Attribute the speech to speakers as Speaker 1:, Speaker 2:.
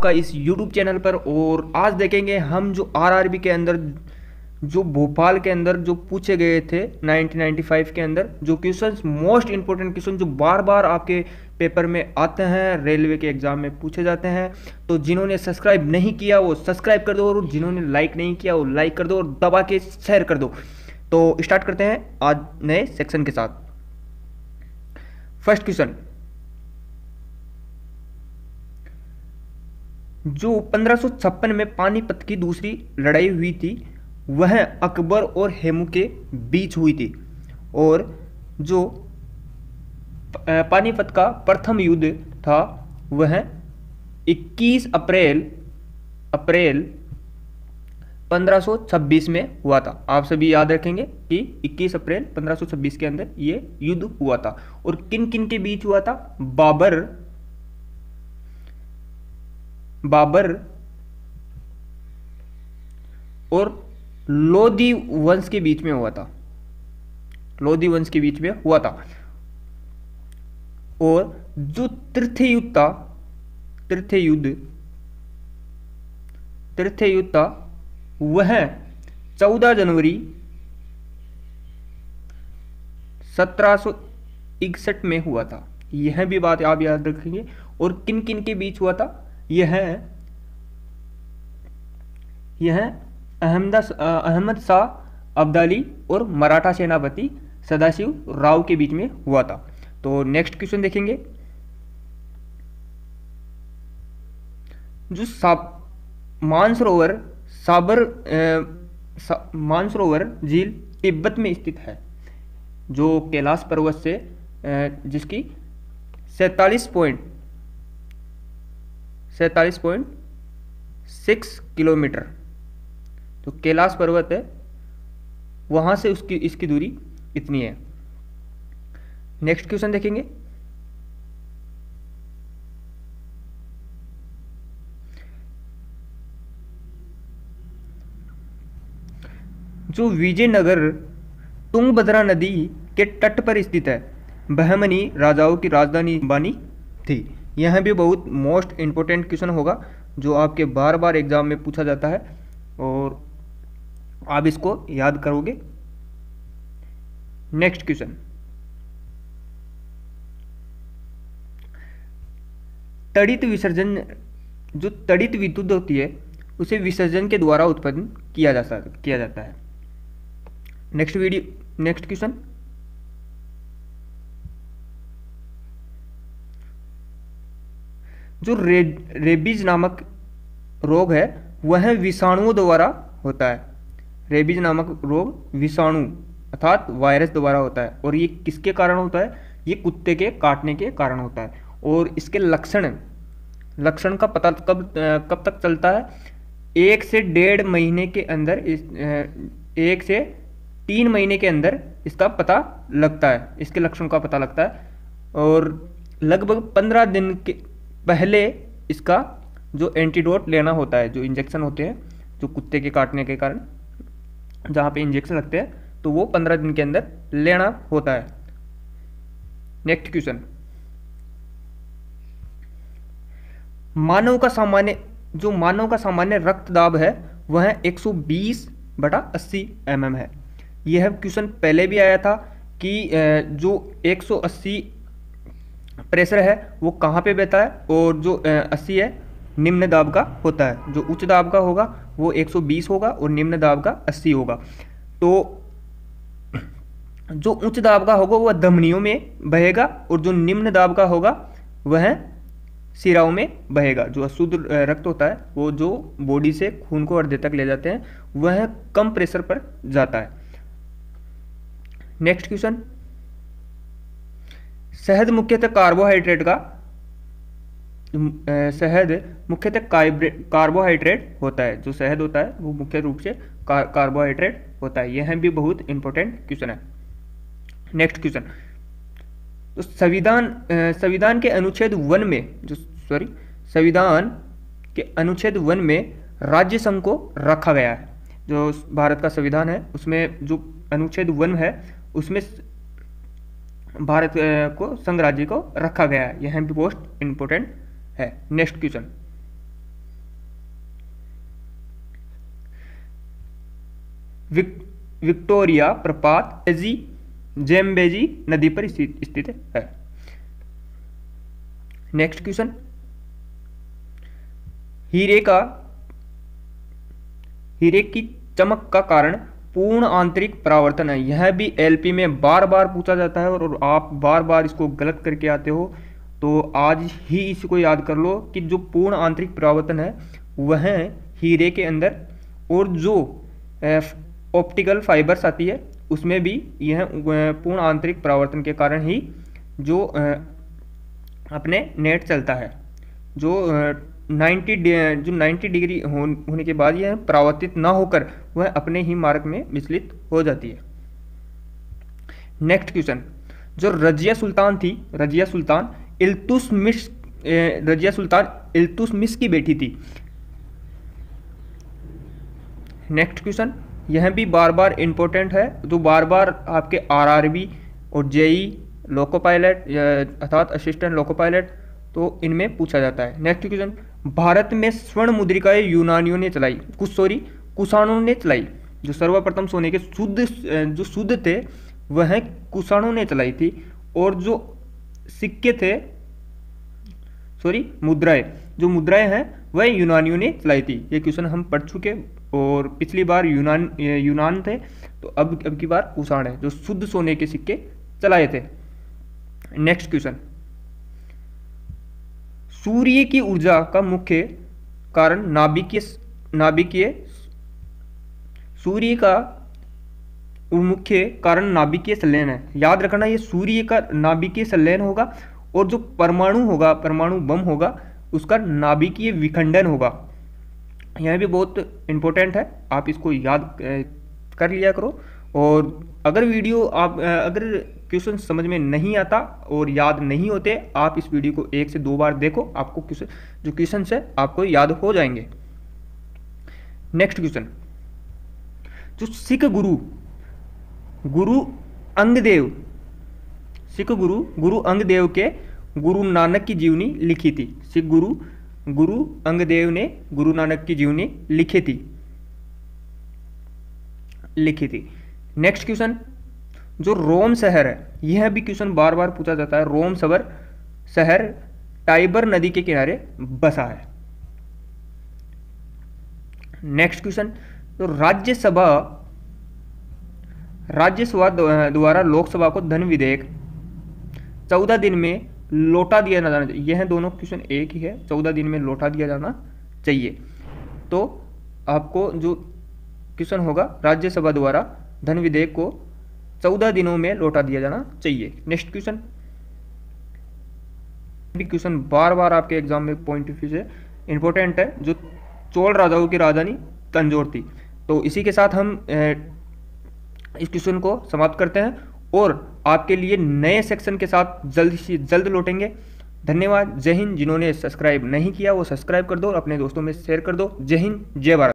Speaker 1: आपका इस YouTube channel पर और आज देखेंगे हम जो आरआरबी के अंदर जो भोपाल के अंदर जो पूछे गए थे 1995 के अंदर जो क्वेश्चंस मोस्ट इंपॉर्टेंट क्वेश्चन जो बार बार आपके पेपर में आते हैं रेलवे के एग्जाम में पूछे जाते हैं तो जिन्होंने सब्सक्राइब नहीं किया वो सब्सक्राइब कर दो और जिन्होंने लाइक नहीं किया वो लाइक कर दो और दबा के शेयर कर दो तो स्टार्ट करते हैं आज नए सेक्शन के साथ फर्स्ट क्वेश्चन जो पंद्रह में पानीपत की दूसरी लड़ाई हुई थी वह अकबर और हेमू के बीच हुई थी और जो पानीपत का प्रथम युद्ध था वह 21 अप्रैल अप्रैल 1526 में हुआ था आप सभी याद रखेंगे कि 21 अप्रैल 1526 के अंदर ये युद्ध हुआ था और किन किन के बीच हुआ था बाबर बाबर और लोधी वंश के बीच में हुआ था लोधी वंश के बीच में हुआ था और जो तीर्थ युद्ध था तीर्थ युद्ध तीर्थ युद्ध था वह चौदह जनवरी सत्रह इकसठ में हुआ था यह भी बात आप याद रखेंगे और किन किन के बीच हुआ था यह यह अहमदस अहमद शाह अब्दाली और मराठा सेनापति सदाशिव राव के बीच में हुआ था तो नेक्स्ट क्वेश्चन देखेंगे जो साब मानसरोवर साबर सा, मानसरोवर झील तिब्बत में स्थित है जो कैलाश पर्वत से जिसकी सैतालीस पॉइंट सैंतालीस पॉइंट सिक्स किलोमीटर तो कैलाश पर्वत है वहाँ से उसकी इसकी दूरी इतनी है नेक्स्ट क्वेश्चन देखेंगे जो विजयनगर तुंगभद्रा नदी के तट पर स्थित है बहमनी राजाओं की राजधानी बानी थी यह भी बहुत मोस्ट इम्पोर्टेंट क्वेश्चन होगा जो आपके बार बार एग्जाम में पूछा जाता है और आप इसको याद करोगे नेक्स्ट क्वेश्चन तड़ित विसर्जन जो तड़ित विद्युत होती है उसे विसर्जन के द्वारा उत्पन्न किया जा किया जाता है नेक्स्ट वीडियो नेक्स्ट क्वेश्चन जो रे रेबीज नामक रोग है वह विषाणुओं द्वारा होता है रेबीज नामक रोग विषाणु अर्थात वायरस द्वारा होता है और ये किसके कारण होता है ये कुत्ते के काटने के कारण होता है और इसके लक्षण लक्षण का पता कब कब तक चलता है एक से डेढ़ महीने के अंदर इस एक से तीन महीने के अंदर इसका पता लगता है इसके लक्षण का पता लगता है और लगभग पंद्रह दिन के पहले इसका जो एंटीडोट लेना होता है जो इंजेक्शन होते हैं जो कुत्ते के काटने के कारण जहाँ पे इंजेक्शन लगते हैं तो वो पंद्रह दिन के अंदर लेना होता है नेक्स्ट क्वेश्चन मानव का सामान्य जो मानव का सामान्य रक्त दाब है वह 120 बटा 80 एम एम है यह क्वेश्चन पहले भी आया था कि जो 180 प्रेशर है वो कहाँ पे बहता है और जो अस्सी है निम्न दाब का होता है जो उच्च दाब का होगा वो 120 होगा और निम्न दाब का 80 होगा तो जो उच्च दाब का होगा वह धमनियों में बहेगा और जो निम्न दाब का होगा वह सिराओं में बहेगा जो अशुद्ध रक्त होता है वो जो बॉडी से खून को हृदय तक ले जाते हैं वह कम प्रेशर पर जाता है नेक्स्ट क्वेश्चन शहद मुख्यतः कार्बोहाइड्रेट का शहद मुख्यतः कार्बोहाइड्रेट होता है जो शहद होता है वो मुख्य रूप से कार्बोहाइड्रेट होता है यह भी बहुत इंपॉर्टेंट क्वेश्चन है नेक्स्ट क्वेश्चन तो संविधान संविधान के अनुच्छेद वन में जो सॉरी संविधान के अनुच्छेद वन में राज्य संघ को रखा गया है जो भारत का संविधान है उसमें जो अनुच्छेद वन है उसमें भारत को संघ राज्य को रखा गया है यह भी मोस्ट इंपोर्टेंट है नेक्स्ट क्वेश्चन विक्टोरिया प्रपात एजी जेम्बेजी नदी पर स्थित है नेक्स्ट क्वेश्चन हीरे का हीरे की चमक का कारण पूर्ण आंतरिक परावर्तन है यह भी एलपी में बार बार पूछा जाता है और आप बार बार इसको गलत करके आते हो तो आज ही इसको याद कर लो कि जो पूर्ण आंतरिक परावर्तन है वह हीरे के अंदर और जो ऑप्टिकल फाइबर्स आती है उसमें भी यह पूर्ण आंतरिक परावर्तन के कारण ही जो अपने नेट चलता है जो नाइन्टी जो नाइन्टी डिग्री होने के बाद यह परावर्तित ना होकर वह अपने ही मार्ग में विचलित हो जाती है नेक्स्ट क्वेश्चन जो रजिया सुल्तान थी रजिया सुल्तान इल्तुस मिस रजिया सुल्तान इल्तुस मिस की बेटी थी नेक्स्ट क्वेश्चन यह भी बार बार इंपॉर्टेंट है जो तो बार बार आपके आरआरबी और जेई लोको पायलट अर्थात असिस्टेंट लोको पायलट तो इनमें पूछा जाता है नेक्स्ट क्वेश्चन भारत में स्वर्ण मुद्रिकाएं यूनानियों ने चलाई कुछ सॉरी कुषाणों ने चलाई जो सर्वप्रथम सोने के शुद्ध जो शुद्ध थे वह कुषाणों ने चलाई थी और जो सिक्के थे सॉरी मुद्राएं जो मुद्राएं हैं वह यूनानियों ने चलाई थी ये क्वेश्चन हम पढ़ चुके और पिछली बार यूनान यूनान थे तो अब अब की बार कुषाण है जो शुद्ध सोने के सिक्के चलाए थे नेक्स्ट क्वेश्चन सूर्य की ऊर्जा का मुख्य कारण नाभिकीय नाभिकीय सूर्य का मुख्य कारण नाभिकीय संलयन है याद रखना ये सूर्य का नाभिकीय संलयन होगा और जो परमाणु होगा परमाणु बम होगा उसका नाभिकीय विखंडन होगा यह भी बहुत इंपॉर्टेंट है आप इसको याद कर लिया करो और अगर वीडियो आप अगर क्वेश्चन समझ में नहीं आता और याद नहीं होते आप इस वीडियो को एक से दो बार देखो आपको क्वेश्चन जो क्वेश्चन है आपको याद हो जाएंगे नेक्स्ट क्वेश्चन जो सिख गुरु गुरु अंगदेव सिख गुरु गुरु अंगदेव के गुरु नानक की जीवनी लिखी थी सिख गुरु गुरु अंगदेव ने गुरु नानक की जीवनी लिखी थी लिखी थी नेक्स्ट क्वेश्चन जो रोम शहर है यह भी क्वेश्चन बार बार पूछा जाता है रोम सबर शहर टाइबर नदी के किनारे बसा है नेक्स्ट क्वेश्चन तो राज्यसभा राज्यसभा द्वारा लोकसभा को धन विधेयक चौदह दिन में लौटा दिया जाना चाहिए यह दोनों क्वेश्चन एक ही है चौदह दिन में लौटा दिया जाना चाहिए तो आपको जो क्वेश्चन होगा राज्यसभा द्वारा धन विधेयक को चौदह दिनों में लौटा दिया जाना चाहिए नेक्स्ट क्वेश्चन क्वेश्चन बार बार आपके एग्जाम में पॉइंट ऑफ व्यू से इंपॉर्टेंट है जो चोल राजाओं की राजधानी तंजोर थी तो इसी के साथ हम इस क्वेश्चन को समाप्त करते हैं और आपके लिए नए सेक्शन के साथ जल्द से जल्द लौटेंगे धन्यवाद जय हिंद जिन्होंने सब्सक्राइब नहीं किया वो सब्सक्राइब कर दो और अपने दोस्तों में शेयर कर दो जय हिंद जय भारत